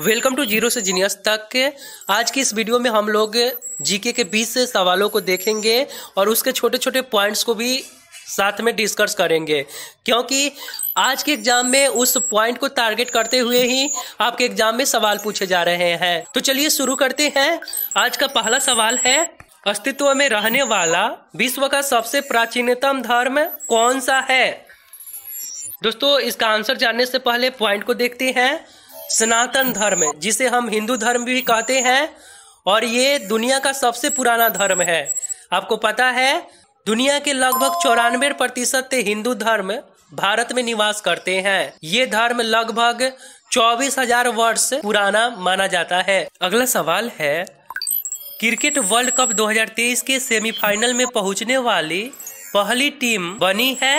welcome to zero से genius तक के आज की इस वीडियो में हम लोग जीके के से सवालों को देखेंगे और उसके छोटे छोटे पॉइंट्स को भी साथ में डिस्कस करेंगे क्योंकि आज के एग्जाम में उस पॉइंट को टारगेट करते हुए ही आपके एग्जाम में सवाल पूछे जा रहे हैं तो चलिए शुरू करते हैं आज का पहला सवाल है अस्तित्व में रहने वाला विश्व का सबसे प्राचीनतम धर्म कौन सा है दोस्तों इसका आंसर जानने से पहले पॉइंट को देखते हैं सनातन धर्म जिसे हम हिंदू धर्म भी कहते हैं और ये दुनिया का सबसे पुराना धर्म है आपको पता है दुनिया के लगभग चौरानवे प्रतिशत हिंदू धर्म भारत में निवास करते हैं ये धर्म लगभग चौबीस हजार वर्ष पुराना माना जाता है अगला सवाल है क्रिकेट वर्ल्ड कप 2023 के सेमीफाइनल में पहुंचने वाली पहली टीम बनी है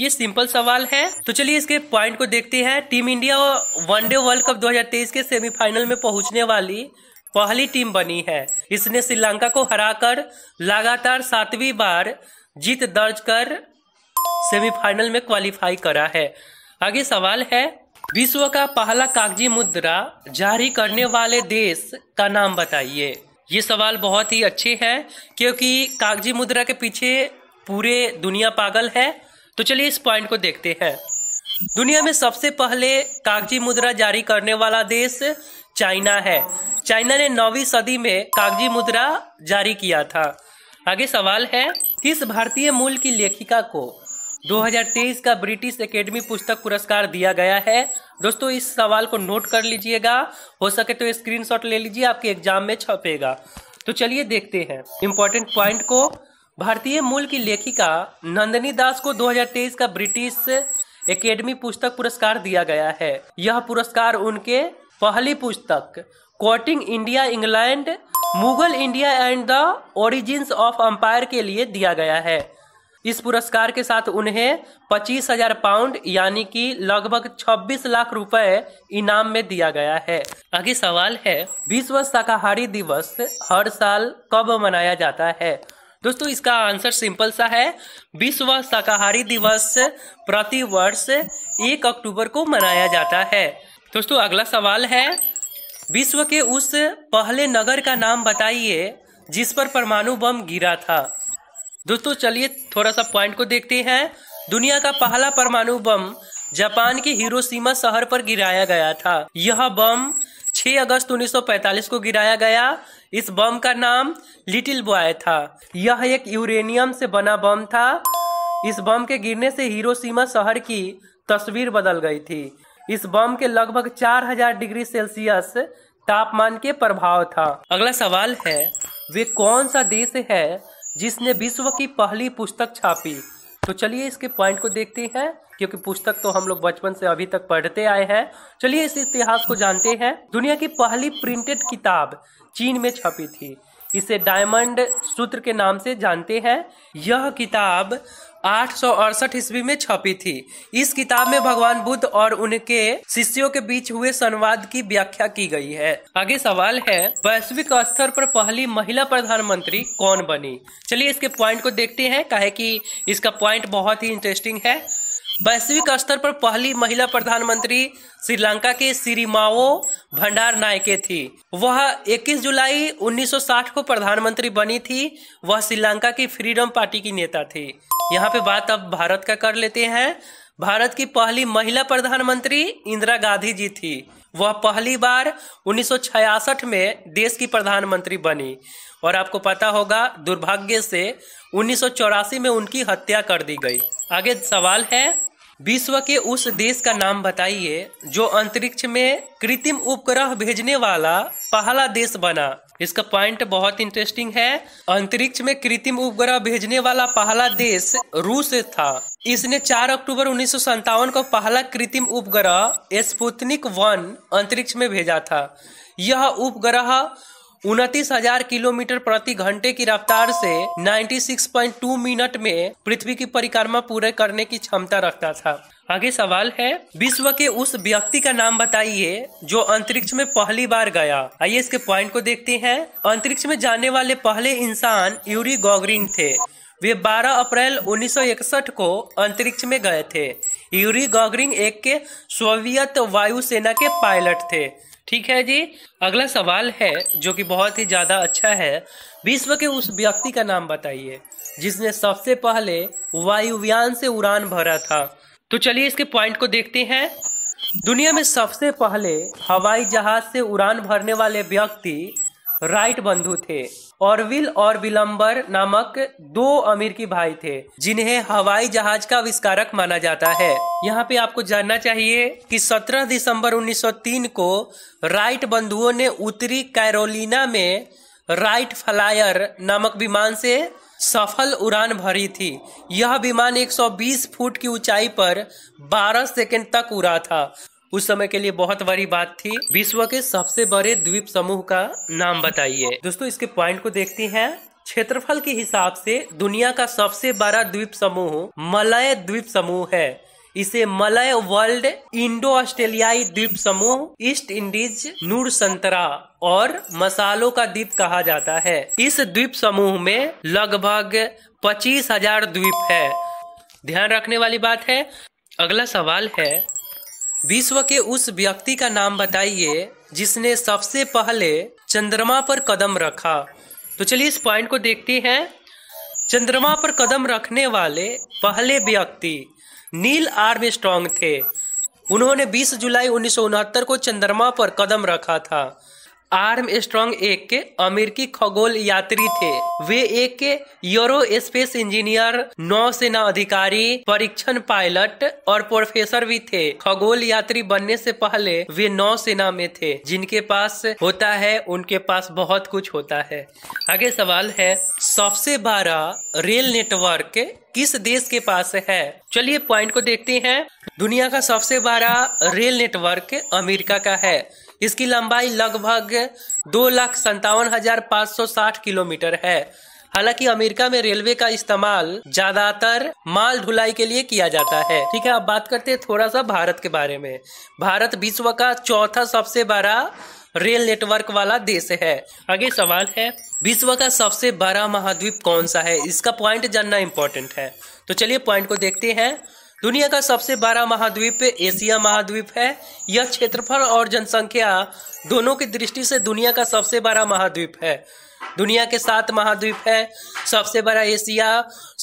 ये सिंपल सवाल है तो चलिए इसके पॉइंट को देखते हैं team India one day world cup 2023 के सेमीफाइनल में पहुंचने वाली पहली टीम बनी है इसने श्रीलंका को हराकर लगातार सातवीं बार जीत दर्ज कर सेमीफाइनल में क्वालिफाई करा है आगे सवाल है विश्व का पहला कागजी मुद्रा जारी करने वाले देश का नाम बताइए ये सवाल बहुत ही अच्छे हैं क्योंकि कागजी मुद्रा के पीछे पूरे दुनिया पागल है तो चलिए इस पॉइंट को देखते हैं दुनिया में सबसे पहले कागजी मुद्रा जारी करने वाला देश चाइना है चाइना ने नौवीं सदी में कागजी मुद्रा जारी किया था आगे सवाल है किस भारतीय मूल की लेखिका को 2023 का ब्रिटिश एकेडमी पुस्तक पुरस्कार दिया गया है दोस्तों इस सवाल को नोट कर लीजिएगा हो सके तो स्क्रीनशॉट ले लीजिए आपके एग्जाम में छपेगा तो चलिए देखते हैं इंपॉर्टेंट पॉइंट को भारतीय मूल की लेखिका नंदनी दास को 2023 का ब्रिटिश एकेडमी पुस्तक पुरस्कार दिया गया है यह पुरस्कार उनके पहली पुस्तक courting India England Mughal India and the origins of empire के लिए दिया गया है इस पुरस्कार के साथ उन्हें पच्चीस हजार पाउंड यानी कि लगभग 26 लाख रुपए इनाम में दिया गया है आगे सवाल है विश्व शाकाहारी दिवस हर साल कब मनाया जाता है दोस्तों इसका आंसर सिंपल सा है विश्व शाकाहारी दिवस प्रति वर्ष एक अक्टूबर को मनाया जाता है दोस्तों अगला सवाल है विश्व के उस पहले नगर का नाम बताइए जिस पर परमाणु बम गिरा था दोस्तों चलिए थोड़ा सा पॉइंट को देखते हैं दुनिया का पहला परमाणु बम जापान के हिरोशिमा शहर पर गिराया गया था यह बम 6 अगस्त 1945 को गिराया गया इस बम का नाम लिटिल बॉय था यह एक यूरेनियम से बना बम था इस बम के गिरने से हिरोशिमा शहर की तस्वीर बदल गई थी इस बम के लगभग 4000 डिग्री सेल्सियस तापमान के प्रभाव था अगला सवाल है वे कौन सा देश है जिसने विश्व की पहली पुस्तक छापी तो चलिए इसके पॉइंट को देखते हैं क्योंकि पुस्तक तो हम लोग बचपन से अभी तक पढ़ते आए हैं चलिए इस इतिहास को जानते हैं दुनिया की पहली प्रिंटेड किताब चीन में छपी थी इसे डायमंड सूत्र के नाम से जानते हैं यह किताब आठ सौ अड़सठ ईस्वी में छपी थी इस किताब में भगवान बुद्ध और उनके शिष्यों के बीच हुए संवाद की व्याख्या की गई है आगे सवाल है वैश्विक स्तर पर पहली महिला प्रधानमंत्री कौन बनी चलिए इसके पॉइंट को देखते हैं कहे कि इसका पॉइंट बहुत ही इंटरेस्टिंग है वैश्विक स्तर पर पहली महिला प्रधानमंत्री श्रीलंका के श्रीमाओ भंडार नायके थी वह 21 जुलाई 1960 को प्रधानमंत्री बनी थी वह श्रीलंका की फ्रीडम पार्टी की नेता थी यहाँ पे बात अब भारत का कर लेते हैं भारत की पहली महिला प्रधानमंत्री इंदिरा गांधी जी थी वह पहली बार 1966 में देश की प्रधानमंत्री बनी और आपको पता होगा दुर्भाग्य से उन्नीस में उनकी हत्या कर दी गई आगे सवाल है विश्व के उस देश का नाम बताइए जो अंतरिक्ष में कृत्रिम उपग्रह भेजने वाला पहला देश बना इसका पॉइंट बहुत इंटरेस्टिंग है अंतरिक्ष में कृत्रिम उपग्रह भेजने वाला पहला देश रूस था इसने 4 अक्टूबर उन्नीस को पहला कृत्रिम उपग्रह स्पुतनिक वन अंतरिक्ष में भेजा था यह उपग्रह उनतीस हजार किलोमीटर प्रति घंटे की रफ्तार से 96.2 मिनट में पृथ्वी की परिक्रमा पूरे करने की क्षमता रखता था आगे सवाल है विश्व के उस व्यक्ति का नाम बताइए जो अंतरिक्ष में पहली बार गया आइए इसके पॉइंट को देखते हैं अंतरिक्ष में जाने वाले पहले इंसान यूरी गॉगरिन थे वे 12 अप्रैल 1961 को अंतरिक्ष में गए थे यूरी गॉगरिंग एक के सोवियत वायुसेना के पायलट थे ठीक है जी अगला सवाल है जो कि बहुत ही ज्यादा अच्छा है विश्व के उस व्यक्ति का नाम बताइए जिसने सबसे पहले वायुयान से उड़ान भरा था तो चलिए इसके पॉइंट को देखते हैं दुनिया में सबसे पहले हवाई जहाज से उड़ान भरने वाले व्यक्ति राइट बंधु थे ऑरविल और विलंबर नामक दो अमेरिकी भाई थे जिन्हें हवाई जहाज का आविष्कारक माना जाता है यहाँ पे आपको जानना चाहिए कि 17 दिसंबर 1903 को राइट बंधुओं ने उत्तरी कैरोलिना में राइट फ्लायर नामक विमान से सफल उड़ान भरी थी यह विमान 120 फुट की ऊंचाई पर 12 सेकंड तक उड़ा था उस समय के लिए बहुत बड़ी बात थी विश्व के सबसे बड़े द्वीप समूह का नाम बताइए दोस्तों इसके पॉइंट को देखते हैं क्षेत्रफल के हिसाब से दुनिया का सबसे बड़ा द्वीप समूह मलय द्वीप समूह है इसे मलय वर्ल्ड इंडो ऑस्ट्रेलियाई द्वीप समूह ईस्ट इंडीज नूर संतरा और मसालों का द्वीप कहा जाता है इस द्वीप समूह में लगभग पच्चीस हजार द्वीप है ध्यान रखने वाली बात है अगला सवाल है विश्व के उस व्यक्ति का नाम बताइए जिसने सबसे पहले चंद्रमा पर कदम रखा तो चलिए इस पॉइंट को देखते हैं चंद्रमा पर कदम रखने वाले पहले व्यक्ति नील आर्म स्ट्रॉन्ग थे उन्होंने 20 जुलाई उन्नीस को चंद्रमा पर कदम रखा था आर्म स्ट्रॉन्ग एक अमेरिकी खगोल यात्री थे वे एक यूरो स्पेस इंजीनियर नौसेना अधिकारी परीक्षण पायलट और प्रोफेसर भी थे खगोल यात्री बनने से पहले वे नौसेना में थे जिनके पास होता है उनके पास बहुत कुछ होता है आगे सवाल है सबसे बड़ा रेल नेटवर्क किस देश के पास है चलिए पॉइंट को देखते हैं दुनिया का सबसे बड़ा रेल नेटवर्क अमेरिका का है इसकी लंबाई लगभग दो लाख संतावन हजार पाँच सौ साठ किलोमीटर है हालांकि अमेरिका में रेलवे का इस्तेमाल ज्यादातर माल ढुलाई के लिए किया जाता है ठीक है अब बात करते हैं थोड़ा सा भारत के बारे में भारत विश्व का चौथा सबसे बड़ा रेल नेटवर्क वाला देश है आगे सवाल है विश्व का सबसे बड़ा महाद्वीप कौन सा है इसका पॉइंट जानना इम्पोर्टेंट है तो चलिए पॉइंट को देखते हैं दुनिया का सबसे बड़ा महाद्वीप एशिया महाद्वीप है यह क्षेत्रफल और जनसंख्या दोनों की दृष्टि से दुनिया का सबसे बड़ा महाद्वीप है दुनिया के सात महाद्वीप है सबसे बड़ा एशिया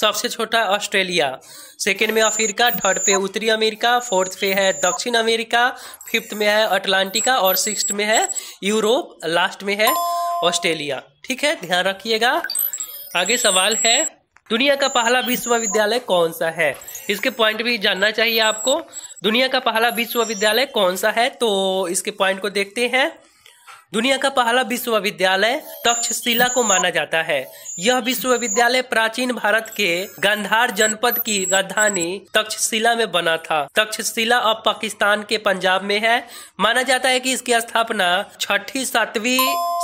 सबसे छोटा ऑस्ट्रेलिया सेकेंड में अफ्रीका थर्ड पे उत्तरी अमेरिका फोर्थ पे है दक्षिण अमेरिका फिफ्थ में है अटलांटिका और सिक्स में है यूरोप लास्ट में है ऑस्ट्रेलिया ठीक है ध्यान रखिएगा आगे सवाल है दुनिया का पहला विश्वविद्यालय कौन सा है इसके पॉइंट भी जानना चाहिए आपको दुनिया का पहला विश्वविद्यालय कौन सा है तो इसके पॉइंट को देखते हैं दुनिया का पहला विश्वविद्यालय तक्षशिला को माना जाता है यह विश्वविद्यालय प्राचीन भारत के गंधार जनपद की राजधानी तक्षशिला में बना था तक्षशिला अब पाकिस्तान के पंजाब में है माना जाता है कि इसकी स्थापना छठी सातवीं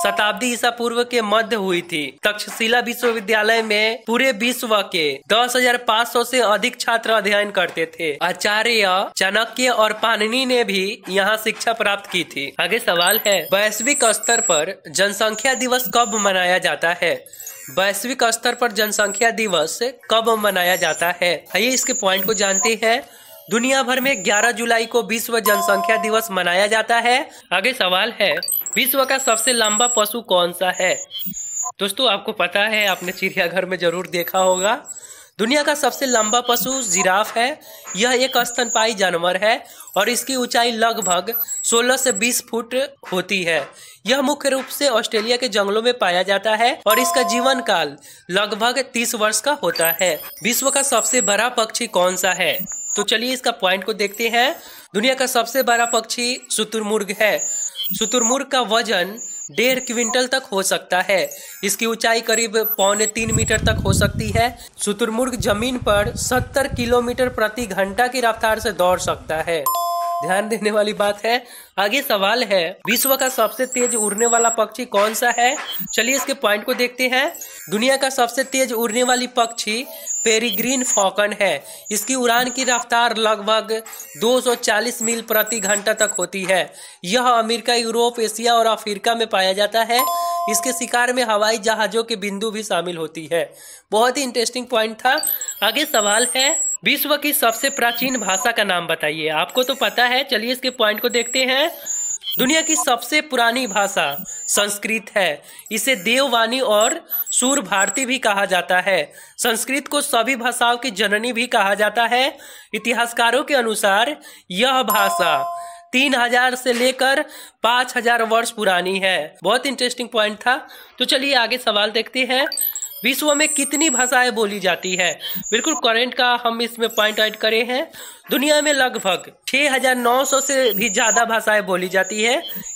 शताब्दी ईसा पूर्व के मध्य हुई थी तक्षशिला विश्वविद्यालय में पूरे विश्व के दस हजार पाँच सौ ऐसी अधिक छात्र अध्ययन करते थे आचार्य चाणक्य और पानिनी ने भी यहाँ शिक्षा प्राप्त की थी आगे सवाल है वैश्विक वैश्विक स्तर पर जनसंख्या दिवस कब मनाया जाता है वैश्विक स्तर पर जनसंख्या दिवस कब मनाया जाता है आइए इसके पॉइंट को जानते हैं दुनिया भर में 11 जुलाई को विश्व जनसंख्या दिवस मनाया जाता है आगे सवाल है विश्व का सबसे लंबा पशु कौन सा है दोस्तों आपको पता है आपने चिड़ियाघर में जरूर देखा होगा दुनिया का सबसे लंबा पशु जिराफ है यह एक स्तनपाई जानवर है और इसकी ऊंचाई लगभग 16 से 20 फुट होती है यह मुख्य रूप से ऑस्ट्रेलिया के जंगलों में पाया जाता है और इसका जीवन काल लगभग 30 वर्ष का होता है विश्व का सबसे बड़ा पक्षी कौन सा है तो चलिए इसका पॉइंट को देखते हैं दुनिया का सबसे बड़ा पक्षी शुतुरमुर्ग है शुतुरमुर्ग का वजन डेढ़ क्विंटल तक हो सकता है इसकी ऊंचाई करीब पौने तीन मीटर तक हो सकती है शुतुरमुर्ग जमीन पर 70 किलोमीटर प्रति घंटा की रफ्तार से दौड़ सकता है ध्यान देने वाली बात है आगे सवाल है विश्व का सबसे तेज उड़ने वाला पक्षी कौन सा है चलिए इसके पॉइंट को देखते हैं दुनिया का सबसे तेज उड़ने वाली पक्षी पेरीग्रीन फॉकन है इसकी उड़ान की रफ्तार लगभग 240 मील प्रति घंटा तक होती है यह अमेरिका यूरोप एशिया और अफ्रीका में पाया जाता है इसके शिकार में हवाई जहाजों के बिंदु भी शामिल होती है बहुत ही इंटरेस्टिंग पॉइंट था आगे सवाल है विश्व की सबसे प्राचीन भाषा का नाम बताइए आपको तो पता है चलिए इसके पॉइंट को देखते हैं है दुनिया की सबसे पुरानी भाषा संस्कृत है इसे देववाणी और सूर भारती भी कहा जाता है संस्कृत को सभी भाषाओं की जननी भी कहा जाता है इतिहासकारों के अनुसार यह भाषा तीन हजार से लेकर पांच हजार वर्ष पुरानी है बहुत इंटरेस्टिंग पॉइंट था तो चलिए आगे सवाल देखते हैं विश्व में कितनी भाषाएं बोली जाती है बिल्कुल करंट का हम इसमें पॉइंट आउट करे हैं दुनिया में लगभग 6,900 से भी ज़्यादा भाषाएं बोली जाती है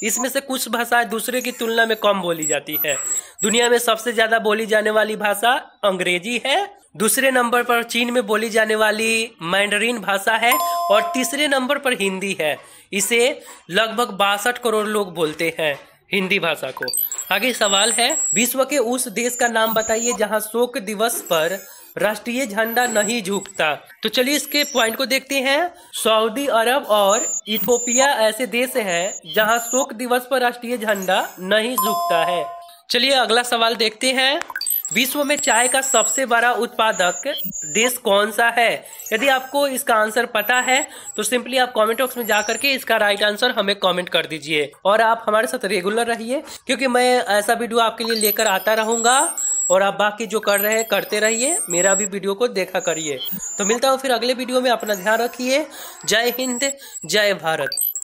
इसमें से कुछ भाषाएं दूसरे की तुलना में कम बोली जाती है दुनिया में सबसे ज़्यादा बोली जाने वाली भाषा अंग्रेजी है दूसरे नंबर पर चीन में बोली जाने वाली मैंडरीन भाषा है और तीसरे नंबर पर हिंदी है इसे लगभग बासठ करोड़ लोग बोलते हैं हिंदी भाषा को आगे सवाल है विश्व के उस देश का नाम बताइए जहां शोक दिवस पर राष्ट्रीय झंडा नहीं झुकता तो चलिए इसके पॉइंट को देखते हैं सऊदी अरब और इथोपिया ऐसे देश हैं जहां शोक दिवस पर राष्ट्रीय झंडा नहीं झुकता है चलिए अगला सवाल देखते हैं विश्व में चाय का सबसे बड़ा उत्पादक देश कौन सा है यदि आपको इसका आंसर पता है तो सिंपली आप कमेंट बॉक्स में जाकर के इसका राइट आंसर हमें कमेंट कर दीजिए और आप हमारे साथ रेगुलर रहिए क्योंकि मैं ऐसा वीडियो आपके लिए लेकर आता रहूंगा और आप बाकी जो कर रहे हैं करते रहिए मेरा भी वीडियो को देखा करिए तो मिलता हूँ फिर अगले वीडियो में अपना ध्यान रखिए जय हिंद जय भारत